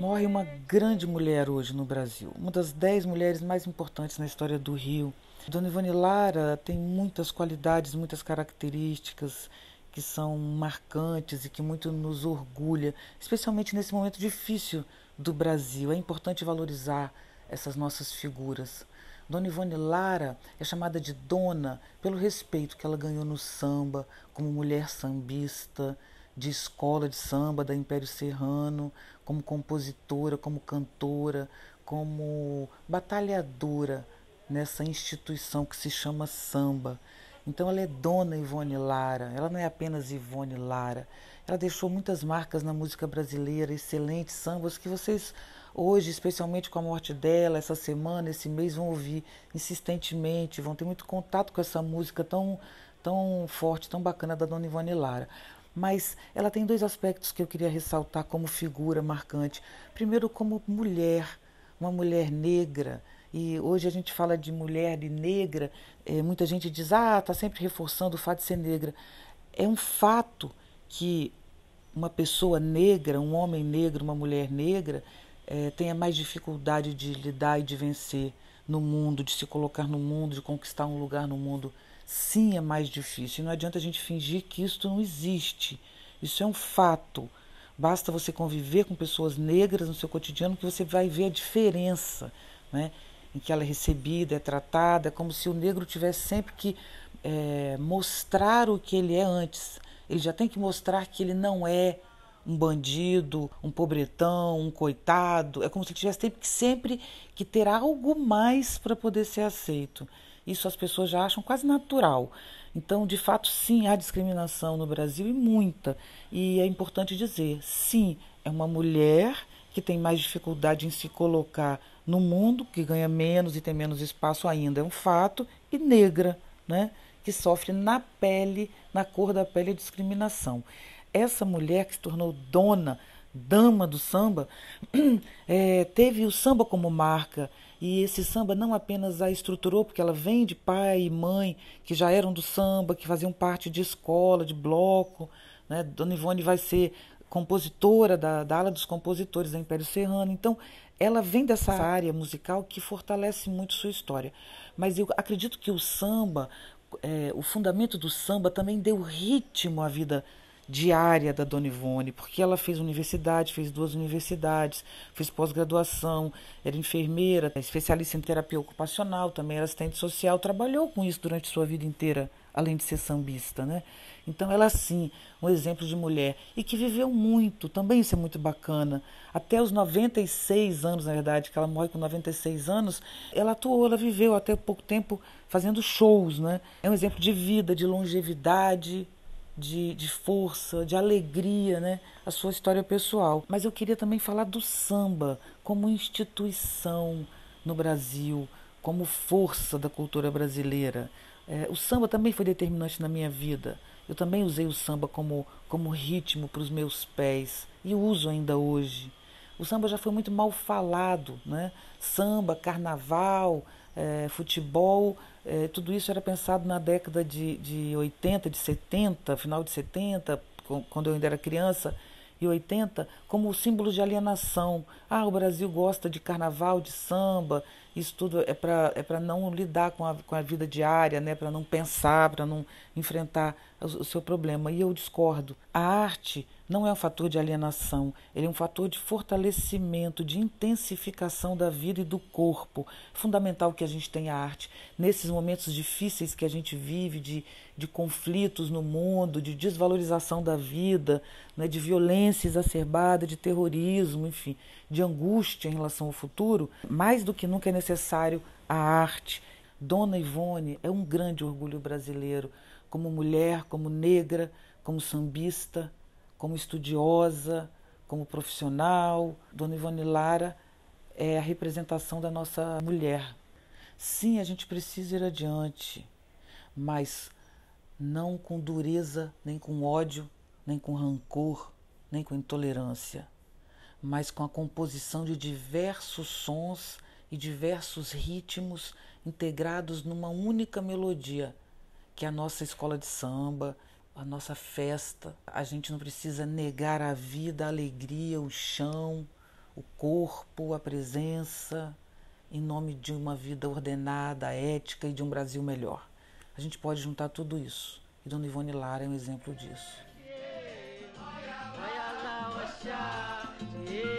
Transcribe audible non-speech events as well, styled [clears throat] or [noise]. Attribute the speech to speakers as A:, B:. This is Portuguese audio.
A: Morre uma grande mulher hoje no Brasil, uma das dez mulheres mais importantes na história do Rio. Dona Ivone Lara tem muitas qualidades, muitas características que são marcantes e que muito nos orgulha, especialmente nesse momento difícil do Brasil. É importante valorizar essas nossas figuras. Dona Ivone Lara é chamada de Dona pelo respeito que ela ganhou no samba, como mulher sambista, de escola de samba da Império Serrano, como compositora, como cantora, como batalhadora nessa instituição que se chama samba. Então ela é Dona Ivone Lara, ela não é apenas Ivone Lara, ela deixou muitas marcas na música brasileira, excelentes sambas que vocês hoje, especialmente com a morte dela, essa semana, esse mês, vão ouvir insistentemente, vão ter muito contato com essa música tão, tão forte, tão bacana da Dona Ivone Lara. Mas ela tem dois aspectos que eu queria ressaltar como figura marcante. Primeiro, como mulher, uma mulher negra, e hoje a gente fala de mulher e negra, é, muita gente diz, ah, está sempre reforçando o fato de ser negra. É um fato que uma pessoa negra, um homem negro, uma mulher negra, é, tenha mais dificuldade de lidar e de vencer no mundo, de se colocar no mundo, de conquistar um lugar no mundo. Sim, é mais difícil. E não adianta a gente fingir que isso não existe. Isso é um fato. Basta você conviver com pessoas negras no seu cotidiano que você vai ver a diferença, né? em que ela é recebida, é tratada, como se o negro tivesse sempre que é, mostrar o que ele é antes. Ele já tem que mostrar que ele não é um bandido, um pobretão, um coitado. É como se ele tivesse sempre que, sempre que ter algo mais para poder ser aceito. Isso as pessoas já acham quase natural. Então, de fato, sim, há discriminação no Brasil e muita. E é importante dizer, sim, é uma mulher que tem mais dificuldade em se colocar no mundo, que ganha menos e tem menos espaço ainda, é um fato, e negra, né? que sofre na pele, na cor da pele, a discriminação. Essa mulher que se tornou dona, dama do samba, [clears throat] é, teve o samba como marca. E esse samba não apenas a estruturou, porque ela vem de pai e mãe que já eram do samba, que faziam parte de escola, de bloco. Né? Dona Ivone vai ser compositora da, da ala dos compositores da Império Serrano. Então, ela vem dessa área musical que fortalece muito sua história. Mas eu acredito que o samba é, o fundamento do samba também deu ritmo à vida diária da Dona Ivone, porque ela fez universidade, fez duas universidades, fez pós-graduação, era enfermeira, especialista em terapia ocupacional, também era assistente social, trabalhou com isso durante sua vida inteira, além de ser sambista, né? Então, ela sim, um exemplo de mulher e que viveu muito, também isso é muito bacana. Até os 96 anos, na verdade, que ela morre com 96 anos, ela atuou, ela viveu até pouco tempo fazendo shows, né? É um exemplo de vida, de longevidade, de, de, força, de alegria, né? A sua história pessoal. Mas eu queria também falar do samba como instituição no Brasil, como força da cultura brasileira. É, o samba também foi determinante na minha vida. Eu também usei o samba como, como ritmo para os meus pés e uso ainda hoje. O samba já foi muito mal falado, né? Samba, carnaval, é, futebol, é, tudo isso era pensado na década de, de 80, de 70, final de 70, quando eu ainda era criança e 80 como símbolo de alienação. Ah, o Brasil gosta de carnaval, de samba, isso tudo é para é não lidar com a, com a vida diária, né? para não pensar, para não enfrentar o, o seu problema. E eu discordo. A arte não é um fator de alienação, ele é um fator de fortalecimento, de intensificação da vida e do corpo. É fundamental que a gente tenha arte nesses momentos difíceis que a gente vive, de, de conflitos no mundo, de desvalorização da vida, né, de violência exacerbada, de terrorismo, enfim, de angústia em relação ao futuro. Mais do que nunca é necessário a arte. Dona Ivone é um grande orgulho brasileiro, como mulher, como negra, como sambista como estudiosa, como profissional, Dona Ivone Lara é a representação da nossa mulher. Sim, a gente precisa ir adiante, mas não com dureza, nem com ódio, nem com rancor, nem com intolerância, mas com a composição de diversos sons e diversos ritmos integrados numa única melodia, que é a nossa escola de samba, a nossa festa. A gente não precisa negar a vida, a alegria, o chão, o corpo, a presença, em nome de uma vida ordenada, ética e de um Brasil melhor. A gente pode juntar tudo isso. E Dona Ivone Lara é um exemplo disso. Yeah.